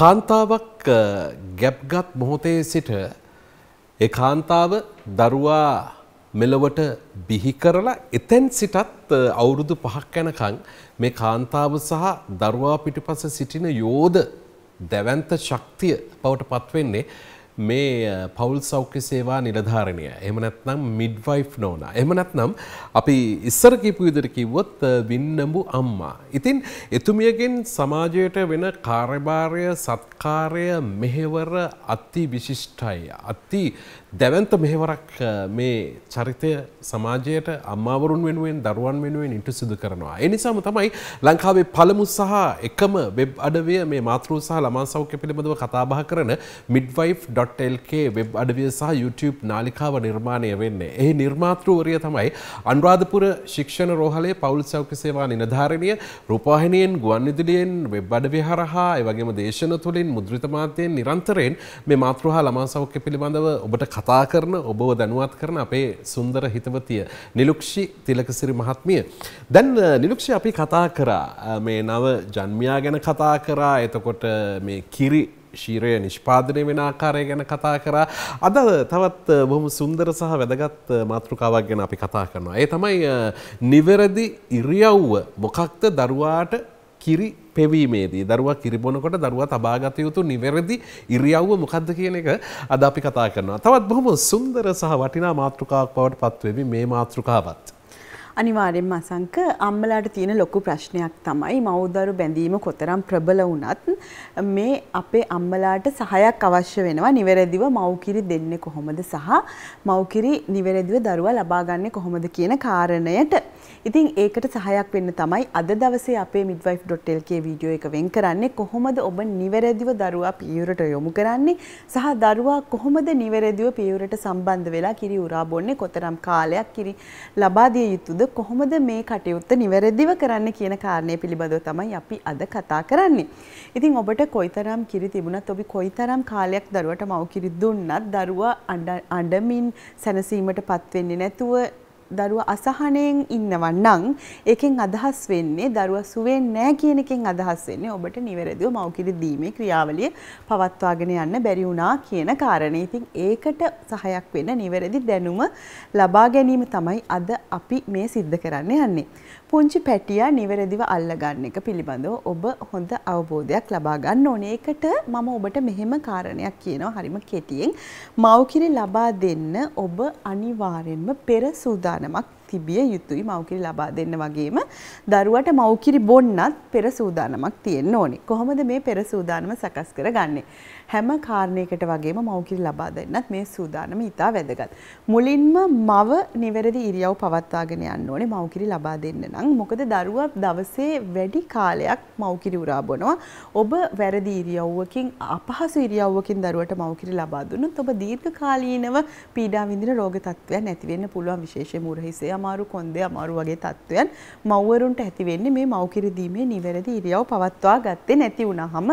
කාන්තාවක් ගැප්ගත් මොහොතේ සිට ඒ කාන්තාව දරුවා මෙලොවට බිහි කරලා එතැන් සිටත් අවුරුදු පහක් යනකං මේ කාන්තාව සහ දරුවා පිටිපස සිටින යෝධ දැවන්ත ශක්තිය බවට පත්වෙන්නේ මේ පවුල් සෞඛ්‍ය සේවා නිලධාරණය එම නැත්නම් මිඩ්වයි් නෝන එම නැත්නම් අපි ඉස්සර කිපු විදර කිව්වොත් වින්නඹු අම්මා. ඉතින් එතුමියගෙන් සමාජයට වෙන කාර්යභාරය සත්කාරය මෙහෙවර අත්ති විශිෂ්ටයි. අත්ති දැවන්ත මෙහෙවරක් මේ චරිතය සමාජයට අම්මාවරුන් වෙනුවෙන් දරුවන් වෙනුවෙන් ඉටු සිදු කරනවා. එනිසාම තමයි ලංකාවේ පළමු සහ එකම වෙබ් අඩවය මේ මාතෘ සහ ළමන් සෞඛ්‍ය පිළිබඳව කතාබහ කරන midwife.lk වෙබ් අඩවිය සහ YouTube නාලිකාව නිර්මාණය වෙන්නේ. එහි නිර්මාතෘවරිය තමයි අනුරාධපුර ශික්ෂණ රෝහලේ පවුල් සෞඛ්‍ය සේවා නිලධාරිණිය රූපවාහිනියෙන් ගුවන් විදුලියෙන් වෙබ් අඩවිය හරහා ඒ වගේම දේශන තුලින් මුද්‍රිත මාධ්‍යයෙන් නිරන්තරයෙන් මේ මාතෘ හා ළමන් සෞඛ්‍ය පිළිබඳව ඔබට කතා කරන ඔබව දැනුවත් කරන අපේ සුන්දර හිතවතිය නිලුක්ෂි තිලකසිරි මහත්මිය. දැන් නිලුක්ෂි අපි කතා කරා මේ නව ජන්මයා ගැන කතා කරා එතකොට මේ කිරි ශීරය නිෂ්පාදනය වෙන ආකාරය ගැන කතා කරා. අද තවත් බොහොම සුන්දර සහ වැදගත් මාතෘකාවක් ගැන අපි කතා කරනවා. ඒ තමයි නිවැරදි ඉරියව්ව මොකක්ද දරුවාට කිරි පෙවීමේදී දරුවා කිරිබොනකොට දරුවා තබාගත යුතු නිවැරදි ඉරියව්ව මොකක්ද කියන එක අද අපි කතා කරනවා. තවත් බොහොම සුන්දර සහ වටිනා මාතෘකාවක් බවට පත්වෙමි මේ මාතෘකාවත්. අනිවාර්යෙන්ම අසංක අම්මලාට තියෙන ලොකු ප්‍රශ්නයක් තමයි මව්දරු බැඳීම කොතරම් ප්‍රබල වුණත් මේ අපේ අම්මලාට සහයක් අවශ්‍ය වෙනවා නිවැරදිව මව්කිරි දෙන්නේ කොහොමද සහ මව්කිරි නිවැරදිව දරුවා ලබා ගන්න කොහොමද කියන කාරණයට ඉතින් ඒකට සහයක් වෙන්න තමයි අද දවසේ අපේ midwife.lk වීඩියෝ එක වෙන් කරන්නේ කොහොමද ඔබ නිවැරදිව දරුවා පියවරට යොමු කරන්නේ සහ දරුවා කොහොමද නිවැරදිව පියවරට සම්බන්ධ වෙලා කිරි උරා බොන්නේ කොතරම් කාලයක් කිරි ලබා දිය යුතුද කොහොමද මේ කටයුත්ත නිවැරදිව කරන්න කියන කාරණය පිළිබඳව තමයි අපි අද කතා කරන්නේ. ඉතින් ඔබට කොයිතරම් කිරි තිබුණත් ඔබ කොයිතරම් කාලයක් දරුවට මව් කිරි දුන්නත් දරුවා අඬමින් සැනසීමට පත් වෙන්නේ නැතුව දරුවා අසහනයෙන් ඉන්නව නම් ඒකෙන් අදහස් වෙන්නේ දරුවා සුවෙන් නෑ කියන එකෙන් අදහස් වෙන්නේ ඔබට නිවැරදිව මව්කිරි දීමේ ක්‍රියාවලිය පවත්වාගෙන යන්න බැරි වුණා කියන කාරණේ. ඉතින් ඒකට සහයක් වෙන නිවැරදි දැනුම ලබා ගැනීම තමයි අද අපි මේ සිද්ධ කරන්න යන්නේ. පුංචි පැටියා නිවැරදිව අල්ලගන්න එක පිළිබඳව ඔබ හොඳ අවබෝධයක් ලබා ගන්න ඕනේ. ඒකට මම ඔබට මෙහෙම කාරණයක් කියනවා හරිම කෙටියෙන්. මව්කිරි ලබා දෙන්න ඔබ අනිවාර්යෙන්ම පෙර සූදානමක් තිබිය යුතුයි මව්කිරි ලබා දෙන්න වගේම දරුවට මව්කිරි බොන්නත් පෙර සූදානමක් තියෙන්න ඕනේ. කොහොමද මේ පෙර සූදානම සකස් කරගන්නේ? හැම කාරණයකට වගේම මව්කිරි ලබා දෙන්නත් මේ සූදානම ඉතා වැදගත්. මුලින්ම මව නිවැරදි ඉරියව් පවත්වාගෙන යන්න ඕනේ මව්කිරි ලබා දෙන්න නම්. මොකද දරුවා දවසේ වැඩි කාලයක් මව්කිරි උරා බොනවා. ඔබ වැරදි ඉරියව්වකින් අපහසු ඉරියව්වකින් දරුවට මව්කිරි ලබා දුන්නොත් ඔබ දීර්ඝ කාලීනව පීඩා විඳින රෝග තත්ත්වයන් ඇති වෙන්න පුළුවන් විශේෂයෙන්ම උරහිසය අමාරු කොන්දේ අමාරු වගේ තත්ත්වයන් මව්වරුන්ට ඇති වෙන්නේ මේ මව්කිරිදීමේ නිවැරදි ඉරියව් පවත්වා ගත්තේ නැති වුණාම.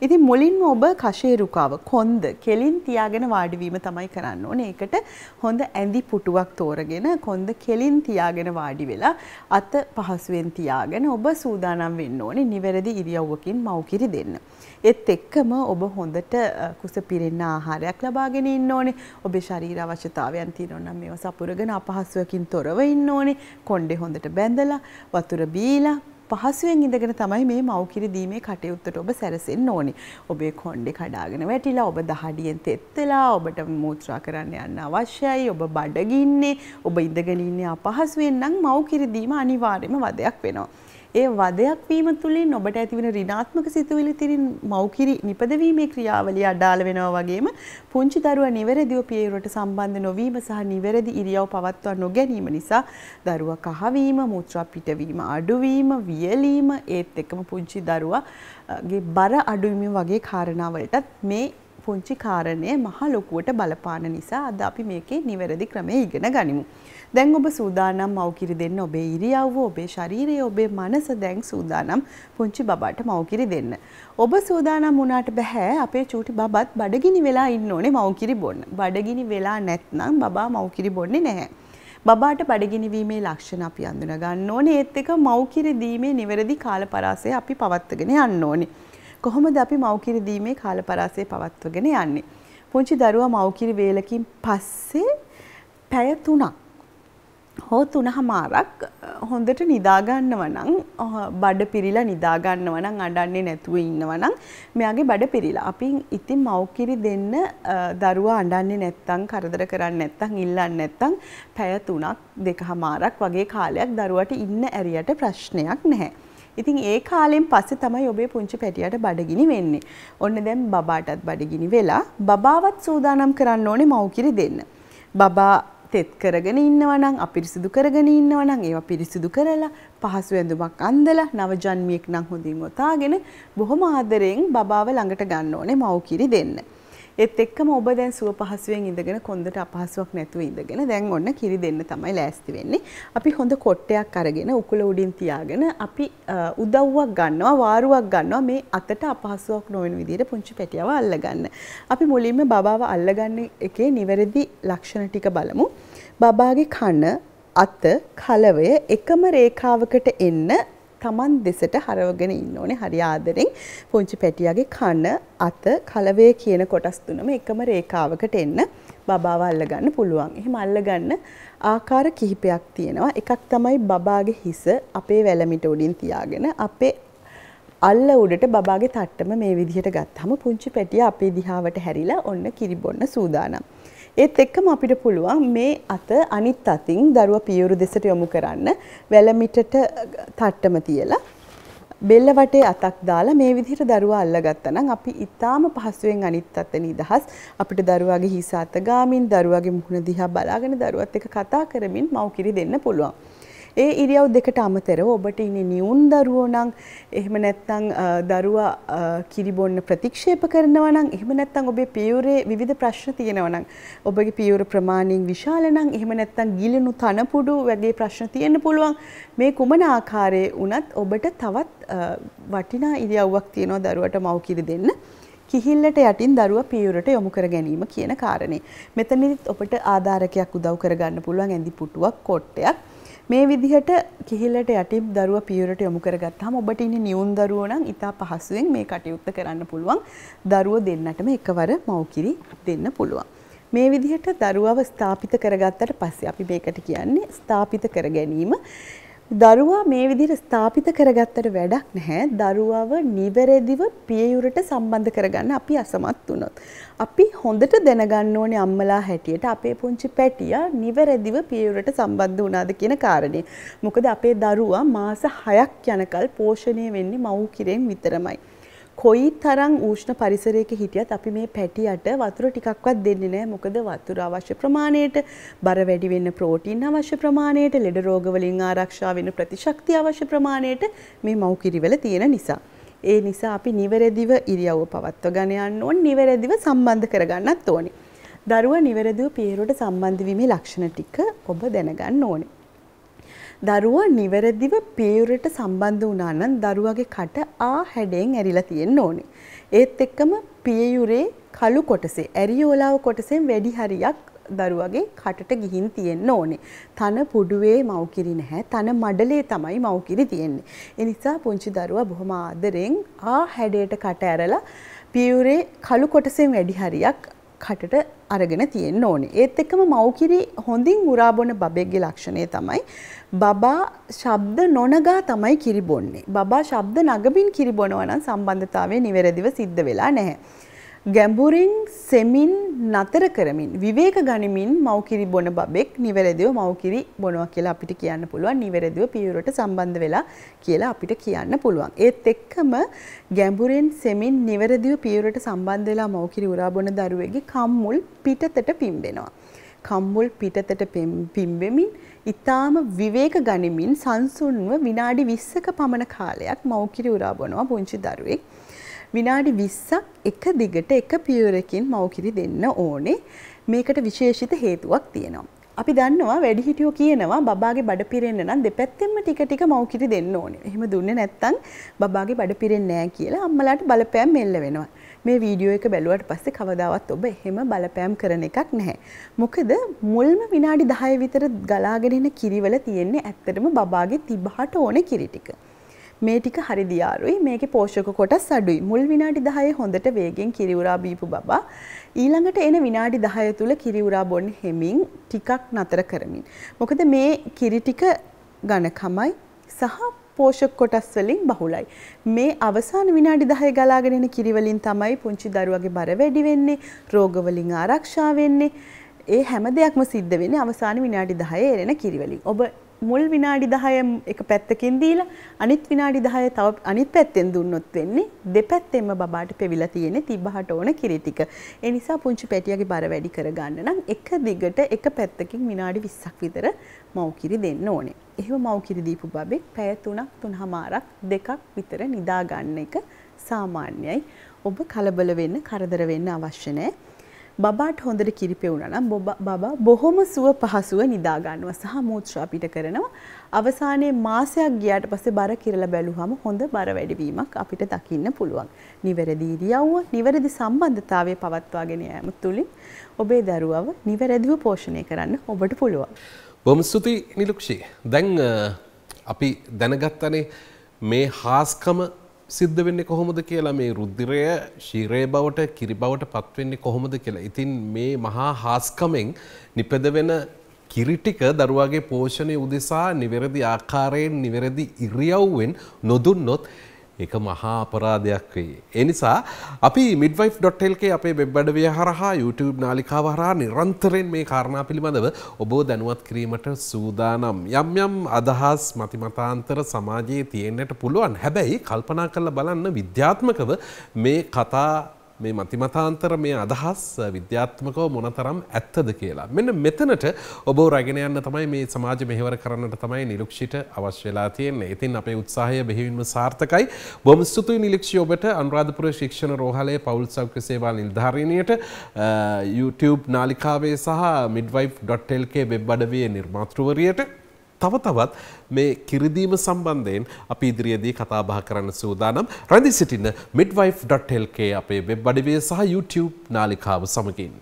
ඉතින් මුලින්ම ඔබ කශේරුකාව කොන්ද කෙලින් තියාගෙන වාඩි වීම තමයි කරන්න ඕනේ. ඒකට හොඳ ඇඳි පුටුවක් තෝරගෙන කොන්ද කෙලින් තියාගෙන වාඩි වෙලා අත පහසුවෙන් තියාගෙන ඔබ සූදානම් වෙන්න ඕනේ නිවැරදි ඉරියව්වකින් මව්කිරි දෙන්න. ඒත් එක්කම ඔබ හොඳට කුස පිරෙන්න ආහාරයක් ලබාගෙන ඉන්න ඕනේ. ඔබේ ශරීර අවශ්‍යතාවයන් තියෙනවා නම් මේවා සපුරගෙන අපහසුවකින් තොරව ඉන්න ඕනේ. කොණ්ඩේ හොඳට බැඳලා වතුර බීලා පහසුවෙන් ඉඳගෙන තමයි මේ මව්කිරි දීමේ කටයුත්තට ඔබ සැරසෙන්න ඕනි. ඔබේ කොණ්ඩේ කඩාගෙන වැටිලා ඔබ දහඩියෙන් තෙත් වෙලා ඔබට මූත්‍රා කරන්න යන්න අවශ්‍යයි. ඔබ බඩගින්නේ, ඔබ ඉඳගෙන ඉන්නේ අපහසුවෙන් නම් මව්කිරි දීම අනිවාර්යම වදයක් වෙනවා. ඒ වදයක් වීම තුළින් ඔබට ඇතිවන ඍණාත්මක සිතුවිලි තිරින් මෞකිරි නිපදවීමේ ක්‍රියාවලිය අඩාල වෙනවා වගේම පුංචි දරුවා නිවැරදිව පියයුරට සම්බන්ධ නොවීම සහ නිවැරදි ඉරියව් පවත්වා නොගැනීම නිසා දරුවා කහවීම, මුත්‍රා පිටවීම අඩුවීම, වියලීම ඒත් එක්කම පුංචි දරුවාගේ බර අඩුවීම වගේ කාරණාවලටත් මේ පුංචි කාරණය මහ ලොකුවට බලපාන නිසා අද අපි මේකේ නිවැරදි ක්‍රමය ඉගෙන ගනිමු. දැන් ඔබ සූදානම් මව්කිරි දෙන්න ඔබේ ඉරියව්ව, ඔබේ ශරීරය, ඔබේ මනස දැන් සූදානම් පුංචි බබාට මව්කිරි දෙන්න. ඔබ සූදානම් වුණාට බෑ අපේ චූටි බබත් බඩගිනි වෙලා ඉන්න ඕනේ මව්කිරි බොන්න. බඩගිනි වෙලා නැත්නම් බබා මව්කිරි බොන්නේ නැහැ. බබාට බඩගිනිවීමේ ලක්ෂණ අපි අඳුන ගන්න ඕනේ. ඒත් එක මව්කිරි දීමේ නිවැරදි කාලපරාසය අපි පවත්වාගෙන යන්න ඕනේ. කොහොමද අපි මව්කිරි දීමේ කාලපරාසය පවත්වගෙන යන්නේ. පුංචි දරුවා මව්කිරි වේලකින් පස්සේ පැය තුනක් හෝ තුනහමාරක් හොඳට නිදාගන්නව නම් බඩ පිරිලා නිදාගන්නව නම් අඬන්නේ නැතුව ඉන්නව නම් මෙයාගේ බඩ පිරිලා. අපි ඉතින් මව්කිරි දෙන්න දරුවා අඬන්නේ නැත්තම් කරදර කරන්නේ නැත්තම් ඉල්ලන්නේ නැත්තම් පැය තුනක් දෙකහමාරක් වගේ කාලයක් දරුවාට ඉන්න ඇරියට ප්‍රශ්නයක් නැහැ. ඉතින් ඒ කාලෙන් පස්සේ තමයි ඔබේ පුංචි පැටියට බඩගිනි වෙන්නේ. ඔන්න දැන් බබාටත් බඩගිනි වෙලා බබාවත් සූදානම් කරන්න ඕනේ මව්කිරි දෙන්න. බබා තෙත් කරගෙන ඉන්නවනම් අපිරිසිදු කරගෙන ඉන්නවනම් ඒවා පිරිසිදු කරලා පහසු ඇඳුමක් අඳලා නවජන්මියෙක් නම් හොඳින් ඔතාගෙන බොහොම ආදරෙන් බබාව ළඟට ගන්න ඕනේ මව්කිරි දෙන්න. ඒත් එක්කම ඔබ දැන් සුව පහසුවෙන් ඉඳගෙන කොන්දට අපහසුවක් නැතුව ඉඳගෙන දැන් ඔන්න කිරි දෙන්න තමයි ලෑස්ති වෙන්නේ. අපි හොඳ කොට්ටයක් අරගෙන උකුල උඩින් තියාගෙන අපි උදව්වක් ගන්නවා වාරුවක් ගන්නවා මේ අතට අපහසුවක් නොවන විදිහට පුංචි පැටියව අල්ලගන්න. අපි මුලින්ම බබාව අල්ලගන්න එකේ නිවැරදි ලක්ෂණ ටික බලමු. බබාගේ කන අත කලවය එකම රේඛාවකට එන්න Taman දෙසට හරවගෙන ඉන්න ඕනේ හරි ආදරෙන්. පුංචි පැටියාගේ කන, අත, කලවය කියන කොටස් තුනම එකම රේඛාවකට එන්න බබාව අල්ලගන්න පුළුවන්. එහෙම අල්ලගන්න ආකාර කිහිපයක් තියෙනවා. එකක් තමයි බබාගේ හිස අපේ වැලමිට උඩින් තියාගෙන අපේ අල්ල උඩට බබාගේ තට්ටම මේ විදිහට ගත්තාම පුංචි පැටියා අපේ දිහාවට හැරිලා ඔන්න කිරි බොන්න සූදානම්. ඒත් එක්කම අපිට පුළුවන් මේ අත අනිත් අතින් දරුවා පියවරු දෙසට යොමු කරන්න වැලමිටට තට්ටම තියලා බෙල්ල වටේ අතක් දාලා මේ විදිහට දරුවා අල්ලගත්තා නම් අපි ඊටාම පහසුවෙන් අනිත් අත නිදහස් අපිට දරුවාගේ හිස අත ගාමින් දරුවාගේ මුහුණ දිහා බලාගෙන දරුවත් එක්ක කතා කරමින් මව්කිරි දෙන්න පුළුවන්. ඒ ඉරියව් දෙකට අමතරව ඔබට ඉන්නේ නියුන් දරුවෝ නම් එහෙම නැත්නම් දරුවා කිරිබොන්න ප්‍රතික්ෂේප කරනවා නම් එහෙම නැත්නම් ඔබේ පියවරේ විවිධ ප්‍රශ්න තියෙනවා නම් ඔබගේ පියවර ප්‍රමාණයෙන් විශාල නම් එහෙම නැත්නම් ගිලුණු තනපුඩු වගේ ප්‍රශ්න තියෙන්න පුළුවන් මේ කුමන ආකාරයේ වුණත් ඔබට තවත් වටිනා ඉරියව්වක් තියෙනවා දරුවට මව් කිරි දෙන්න. කිහිල්ලට යටින් දරුවා පියවරට යොමු කර ගැනීම කියන කාරණේ. මෙතනදිත් ඔබට ආධාරකයක් උදව් කරගන්න පුළුවන් ඇඳි පුටුවක් කොට්ටයක්. මේ විදිහට කිහිල්ලට යටින් දරුවා පියවරට යොමු කරගත්තාම ඔබට ඉන්නේ නියුන් දරුවෝ නම් ඉතා පහසුවෙන් මේ කටයුත්ත කරන්න පුළුවන්. දරුවෝ දෙන්නටම එකවර මව්කිරි දෙන්න පුළුවන්. මේ විදිහට දරුවව ස්ථාපිත කරගත්තට පස්සේ අපි මේකට කියන්නේ ස්ථාපිත කර ගැනීම. දරුවා මේ විදිහට ස්ථාපිත කරගත්තට වැඩක් නැහැ. දරුවව නිවැරදිව පියයුරට සම්බන්ධ කරගන්න අපි අසමත් වුණොත්. අපි හොඳට දැනගන්න ඕනේ අම්මලා හැටියට අපේ පුංචි පැටියා නිවැරදිව පියයුරට සම්බන්ධ වුණාද කියන කාරණේ. මොකද අපේ දරුවා මාස 6ක් යනකල් පෝෂණය වෙන්නේ මව් කිරෙන් විතරමයි. කොයි තරම් ඌෂ්ණ පරිසරයක හිටියත් අපි මේ පැටියට වතුර ටිකක්වත් දෙන්නේ නැහැ. මොකද වතුර අවශ්‍ය ප්‍රමාණයට, බර වැඩි වෙන්න ප්‍රෝටීන් අවශ්‍ය ප්‍රමාණයට, ලෙඩ රෝග වලින් ආරක්ෂා වෙන ප්‍රතිශක්තිය අවශ්‍ය ප්‍රමාණයට මේ මව් කිරිවල තියෙන නිසා. ඒ නිසා අපි නිවැරදිව ඉරියව්ව පවත්ව ගන්න යන්න ඕනේ. නිවැරදිව සම්බන්ධ කරගන්නත් ඕනේ. දරුවා නිවැරදිව පියරට සම්බන්ධ වීමේ ලක්ෂණ ටික ඔබ දැනගන්න ඕනේ. දරුවා නිවැරදිව පියවරට සම්බන්ධ වුණා නම් දරුවාගේ කට ආ හැඩයෙන් ඇරිලා තියෙන්න ඕනේ. ඒත් එක්කම පියයුරේ කළු කොටසේ ඇරියෝලාව කොටසෙන් වැඩි හරියක් දරුවගේ කටට ගිහින් තියෙන්න ඕනේ. තන පුඩුවේ මව්කිරි නැහැ. තන මඩලේ තමයි මව්කිරි තියෙන්නේ. ඒ නිසා පුංචි දරුවා බොහොම ආදරෙන් ආ හැඩයට කට ඇරලා පියුරේ කළු කොටසෙන් වැඩි හරියක් කටට අරගෙන තියෙන්න ඕනේ. ඒත් එක්කම මව්කිරි හොඳින් උරා බොන බබෙක්ගේ ලක්ෂණය තමයි බබා ශබ්ද නොනගා තමයි කිරි බොන්නේ. බබා ශබ්ද නගමින් කිරි බොනවා නම් සම්බන්ධතාවය නිවැරදිව සිද්ධ වෙලා නැහැ. ගැඹුරින් සෙමින් නතර කරමින් විවේක ගනිමින් මව්කිරි බොන බබෙක් නිවැරදිව මව්කිරි බොනවා කියලා අපිට කියන්න පුළුවන් නිවැරදිව පියවරට සම්බන්ධ වෙලා කියලා අපිට කියන්න පුළුවන්. ඒත් එක්කම ගැඹුරෙන් සෙමින් නිවැරදිව පියවරට සම්බන්ධ වෙලා මව්කිරි උරා බොන දරුවෙගේ කම්මුල් පිටතට පිම්බෙනවා. කම්මුල් පිටතට පිම්බෙමින් ඉතාම විවේක ගනිමින් සංසුන්ව විනාඩි 20ක පමණ කාලයක් මව්කිරි උරා බොනවා පුංචි දරුවෙක්. විනාඩි 20ක් එක දිගට එක පියවරකින් මව්කිරි දෙන්න ඕනේ. මේකට විශේෂිත හේතුවක් තියෙනවා. අපි දන්නවා වැඩිහිටියෝ කියනවා බබාගේ බඩ පිරෙන්න නම් දෙපැත්තෙම ටික ටික මව්කිරි දෙන්න ඕනේ. එහෙම දුන්නේ නැත්නම් බබාගේ බඩ පිරෙන්නේ නැහැ කියලා අම්මලාට බලපෑම් මෙල්ල වෙනවා. මේ වීඩියෝ එක බැලුවට පස්සේ කවදාවත් ඔබ එහෙම බලපෑම් කරන එකක් නැහැ. මොකද මුල්ම විනාඩි 10 විතර ගලාගෙන එන කිරිවල තියෙන්නේ ඇත්තටම බබාගේ තිබහට ඕනේ කිරි ටික. මේ ටික හරි දියාරුයි මේකේ පෝෂක කොටස් අඩුයි. මුල් විනාඩි 10 හොඳට වේගෙන් කිරි උරා බීපු බබා ඊළඟට එන විනාඩි 10 තුල කිරි උරා බොන්න හෙමින් ටිකක් නතර කරමින්. මොකද මේ කිරි ටික ඝනකමයි සහ පෝෂක කොටස් වලින් බහුලයි. මේ අවසාන විනාඩි 10 ගලාගෙන එන කිරි වලින් තමයි පුංචි දරුවගේ බර වැඩි වෙන්නේ, රෝග වලින් ආරක්ෂා වෙන්නේ. ඒ හැම දෙයක්ම සිද්ධ වෙන්නේ අවසාන විනාඩි 10 එරෙන කිරි වලින්. ඔබ මුල් විනාඩි 10 එක පැත්තකින් දීලා අනිත් විනාඩි 10 තව අනිත් පැත්තෙන් දුන්නොත් වෙන්නේ දෙපැත්තෙන්ම බබාට පෙවිලා තියෙන්නේ තිබහට ඕන කිරි ටික. ඒ නිසා පුංචි පැටියාගේ බර වැඩි කරගන්න නම් එක දිගට එක පැත්තකින් විනාඩි 20ක් විතර මව් කිරි දෙන්න ඕනේ. එහෙම මව් කිරි දීපු බබෙක් පැය 3ක් 3හමාරක් දෙකක් විතර නිදා ගන්න එක සාමාන්‍යයි. ඔබ කලබල වෙන්න කරදර වෙන්න අවශ්‍ය නැහැ. බබාට හොඳට කිරිපෙවුණා නම් බබා බොහොම සුව පහසුව නිදා ගන්නවා සහ මූත්‍රා පිට කරනවා. අවසානයේ මාසයක් ගියාට පස්සේ බර කිරලා බැලුවම හොඳ බර වැඩිවීමක් අපිට දකින්න පුළුවන්. නිවැරදි ඉරියව්ව, නිවැරදි සම්බන්ධතාවය පවත්වාගෙන යාම තුලින් ඔබේ දරුවව නිවැරදිව පෝෂණය කරන්න ඔබට පුළුවන්. බොහොම ස්තුතියි නිලුක්ෂි. දැන් අපි දැනගත්තනේ මේ හාස්කම සිද්ධ වෙන්නේ කොහොමද කියලා මේ රුද්ධිරය ශීරය බවට කිරි බවට පත්වෙන්නේ කොහොමද කියලා. ඉතින් මේ මහා හාස්කමෙන් නිපද වෙන කිරිටික දරුවාගේ පෝෂණය උදෙසා නිවැරදි ආකාරයෙන් නිවැරදි ඉරියව්වෙන් නොදුන්නොත් එක මහා අපරාධයක් වේ. එනිසා අපි මිඩ්වයිෆ්.ල්කේ අපේ වෙබ්බඩවය හරහා YouTube නාලිකාව හරහා නිරන්තරයෙන් මේ කාරණා පිළිබඳව ඔබෝ දැනුවත් කිරීමට සූදානම්. යම් යම් අදහස් මතිමතාන්තර සමාජයේ තියෙන්නට පුළුවන්. හැබැයි කල්පනා කරලා බලන්න විද්‍යාත්මකව මේ කතා මේ මතිමතාන්තර මේ අදහස් විද්‍යාත්මකව මොනතරම් ඇත්තද කියලා. මෙන්න මෙතනට ඔබ රැගෙන යන්න තමයි මේ සමාජ මෙහෙවර කරන්නට තමයි නිලක්ෂිට අවශ්‍යලා තියෙන්නේ. ඉතින් අපේ උත්සාහය බෙහෙවින්ම සාර්ථකයි. බොහොම ස්තුතියි නිලක්ෂි ඔබට අනුරාධපුර ශික්ෂණ රෝහලේ පවුල් සෞඛ්‍ය සේවා නිලධාරිණියට YouTube නාලිකාවේ සහ midwife.lk වෙබ් අඩවියේ නිර්මාතෘවරියට තව තවත් මේ කිරිදීම සම්බන්ධයෙන් අපි ඉදිරියේදී කතා බහ කරන්න සූදානම් රැඳී සිටින්න midwife.lk අපේ වෙබ් අඩවිය සහ YouTube නාලිකාව සමගින්.